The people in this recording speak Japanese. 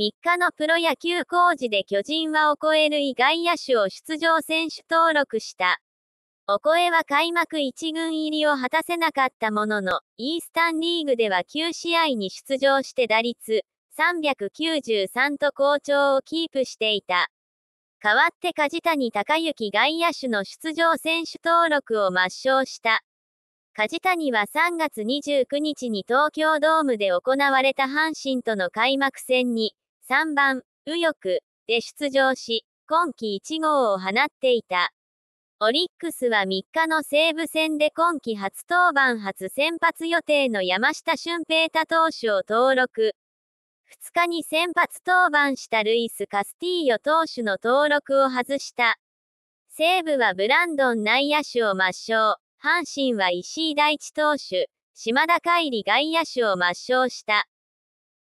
3日のプロ野球工事で巨人はおこえる以外野手を出場選手登録した。お声は開幕1軍入りを果たせなかったものの、イースタンリーグでは9試合に出場して打率393と好調をキープしていた。代わって梶谷隆行外野手の出場選手登録を抹消した。梶谷は3月29日に東京ドームで行われた阪神との開幕戦に、3番、右翼で出場し、今季1号を放っていた。オリックスは3日の西武戦で今季初登板初先発予定の山下俊平太投手を登録。2日に先発登板したルイス・カスティーヨ投手の登録を外した。西武はブランドン内野手を抹消、阪神は石井大地投手、島田海里外野手を抹消した。